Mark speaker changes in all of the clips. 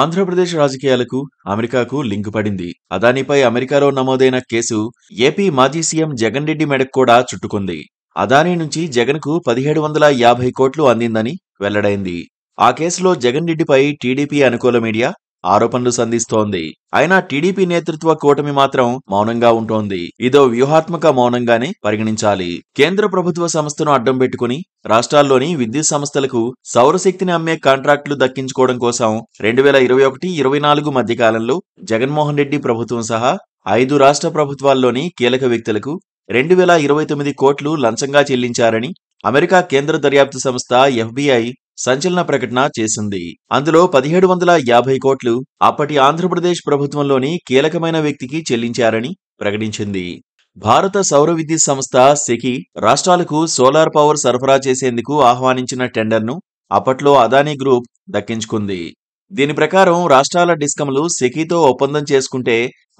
Speaker 1: ఆంధ్రప్రదేశ్ రాజకీయాలకు అమెరికాకు లింకు పడింది అదానీపై అమెరికాలో నమోదైన కేసు ఏపీ మాజీ సీఎం జగన్ రెడ్డి మెడకు కూడా చుట్టుకుంది అదానీ నుంచి జగన్కు పదిహేడు వందల యాభై కోట్లు అందిందని వెల్లడైంది ఆ కేసులో జగన్ రెడ్డిపై టీడీపీ అనుకూల మీడియా ఆరోపణలు సంధిస్తోంది అయినా టీడీపీ నేతృత్వ కూటమి మాత్రం మౌనంగా ఉంటోంది ఇదో వ్యూహాత్మక మౌనంగానే పరిగణించాలి కేంద్ర ప్రభుత్వ సంస్థను అడ్డం పెట్టుకుని రాష్ట్రాల్లోని విద్యుత్ సంస్థలకు సౌరశక్తిని అమ్మే కాంట్రాక్టులు దక్కించుకోవడం కోసం రెండు వేల ఇరవై ఒకటి ఇరవై నాలుగు మధ్య కాలంలో జగన్మోహన్ రెడ్డి ప్రభుత్వం సహా ఐదు రాష్ట్ర ప్రభుత్వాల్లోని కీలక వ్యక్తులకు రెండు వేల ఇరవై తొమ్మిది కోట్లు లంచంగా చెల్లించారని అమెరికా కేంద్ర దర్యాప్తు సంస్థ ఎఫ్బీఐ సంచలన ప్రకటన చేసింది అందులో పదిహేడు వందల యాభై కోట్లు అప్పటి ఆంధ్రప్రదేశ్ ప్రభుత్వంలోని కీలకమైన వ్యక్తికి చెల్లించారని ప్రకటించింది భారత సౌర విద్యుత్ సంస్థ సెకి రాష్ట్రాలకు సోలార్ పవర్ సరఫరా చేసేందుకు ఆహ్వానించిన టెండర్ను అప్పట్లో అదానీ గ్రూప్ దక్కించుకుంది దీని ప్రకారం రాష్ట్రాల డిస్కమ్లు సెకీతో ఒప్పందం చేసుకుంటే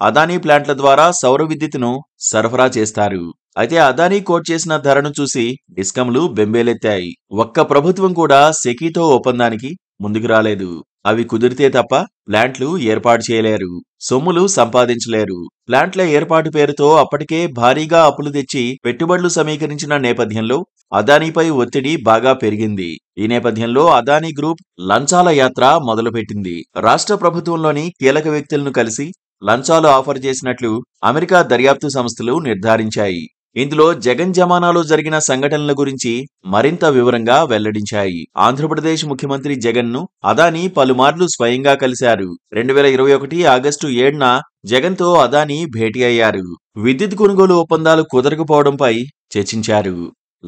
Speaker 1: అదానీ ప్లాంట్ల ద్వారా సౌర విద్యుత్తును సరఫరా చేస్తారు అయితే అదానీ కోట్ చేసిన ధరను చూసి డిస్కంలు బెంబేలెత్తాయి ఒక్క ప్రభుత్వం కూడా సెకీతో ఒప్పందానికి ముందుకు రాలేదు అవి కుదిరితే తప్ప ప్లాంట్లు ఏర్పాటు చేయలేరు సొమ్ములు సంపాదించలేరు ప్లాంట్ల ఏర్పాటు పేరుతో అప్పటికే భారీగా అప్పులు తెచ్చి పెట్టుబడులు సమీకరించిన నేపథ్యంలో అదానీపై ఒత్తిడి బాగా పెరిగింది ఈ నేపథ్యంలో అదానీ గ్రూప్ లంచాల యాత్ర మొదలుపెట్టింది రాష్ట్ర ప్రభుత్వంలోని కీలక వ్యక్తులను కలిసి లంచాలు ఆఫర్ చేసినట్లు అమెరికా దర్యాప్తు సంస్థలు నిర్ధారించాయి ఇందులో జగన్ జమానాలో జరిగిన సంఘటనల గురించి మరింత వివరంగా వెల్లడించాయి ఆంధ్రప్రదేశ్ ముఖ్యమంత్రి జగన్ ను అదాని పలుమార్లు స్వయంగా కలిశారు రెండు వేల ఇరవై ఒకటి ఆగస్టు ఏడున జగన్తో అదాని భేటీ అయ్యారు విద్యుత్ కొనుగోలు ఒప్పందాలు కుదరకపోవడంపై చర్చించారు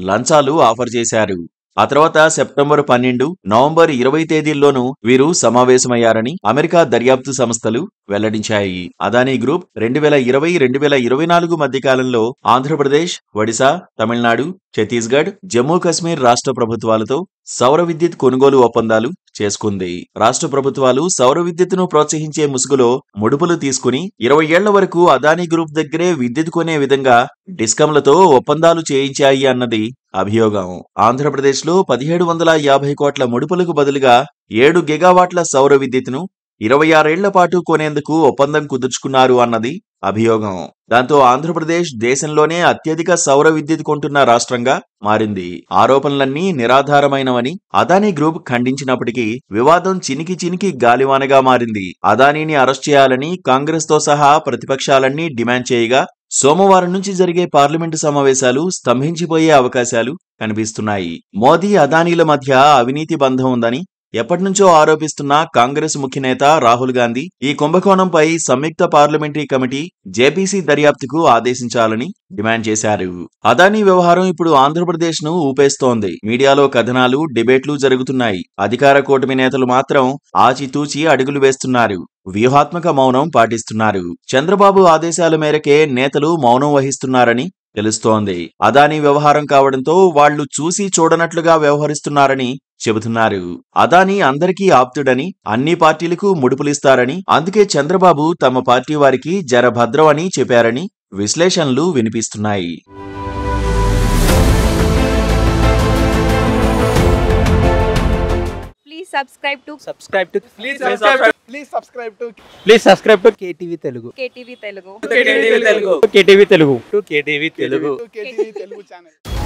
Speaker 1: లంచాలు ఆఫర్ చేశారు ఆ తర్వాత సెప్టెంబర్ పన్నెండు నవంబర్ ఇరవై తేదీల్లోనూ వీరు సమావేశమయ్యారని అమెరికా దర్యాప్తు సంస్థలు వెల్లడించాయి అదానీ గ్రూప్ రెండు వేల ఇరవై రెండు వేల ఇరవై నాలుగు మధ్య కాలంలో ఆంధ్రప్రదేశ్ ఒడిశా తమిళనాడు ఛత్తీస్గఢ్ జమ్మూ కశ్మీర్ రాష్ట్ర ప్రభుత్వాలతో సౌర విద్యుత్ కొనుగోలు ఒప్పందాలు చేసుకుంది రాష్ట్ర ప్రభుత్వాలు సౌర విద్యుత్తును ప్రోత్సహించే ముసుగులో ముడుపులు తీసుకుని ఇరవై ఏళ్ల వరకు అదానీ గ్రూప్ దగ్గరే విద్యుత్ కొనే విధంగా డిస్కంలతో ఒప్పందాలు చేయించాయి అన్నది అభియోగం ఆంధ్రప్రదేశ్లో పదిహేడు వందల యాభై కోట్ల ముడుపులకు బదులుగా ఏడు గిగావాట్ల సౌర విద్యుత్ను ఇరవై ఆరేళ్ల పాటు కొనేందుకు ఒప్పందం కుదుర్చుకున్నారు అన్నది అభియోగం దాంతో ఆంధ్రప్రదేశ్ దేశంలోనే అత్యధిక సౌర విద్యుత్ కొంటున్న రాష్ట్రంగా మారింది ఆరోపణలన్నీ నిరాధారమైనవని అదానీ గ్రూప్ ఖండించినప్పటికీ వివాదం చినికి చినికి గాలివానగా మారింది అదానీని అరెస్ట్ చేయాలని కాంగ్రెస్ తో సహా ప్రతిపక్షాలన్నీ డిమాండ్ చేయగా సోమవారం నుంచి జరిగే పార్లమెంటు సమావేశాలు స్తంభించిపోయే అవకాశాలు కనిపిస్తున్నాయి మోదీ అదానీల మధ్య అవినీతి బంధం ఉందని ఎప్పటినుంచో ఆరోపిస్తున్న కాంగ్రెస్ ముఖ్యనేత రాహుల్ గాంధీ ఈ కుంభకోణంపై సంయుక్త పార్లమెంటరీ కమిటీ జేపీసీ దర్యాప్తుకు ఆదేశించాలని డిమాండ్ చేశారు అదానీ వ్యవహారం ఇప్పుడు ఆంధ్రప్రదేశ్ ను ఊపేస్తోంది మీడియాలో కథనాలు డిబేట్లు జరుగుతున్నాయి అధికార కూటమి నేతలు మాత్రం ఆచితూచి అడుగులు వేస్తున్నారు వ్యూహాత్మక మౌనం పాటిస్తున్నారు చంద్రబాబు ఆదేశాల మేరకే నేతలు మౌనం వహిస్తున్నారని తెలుస్తోంది అదానీ వ్యవహారం కావడంతో వాళ్లు చూసి చూడనట్లుగా వ్యవహరిస్తున్నారని చెబుతున్నారు అదానీ అందరికీ ఆప్తుడని అన్ని పార్టీలకు ముడుపులిస్తారని అందుకే చంద్రబాబు తమ పార్టీ వారికి జరభద్రం అని చెప్పారని విశ్లేషణలు వినిపిస్తున్నాయి తెలుగు తెలుగు తెలుగు తెలుగు తెలుగు ఛానల్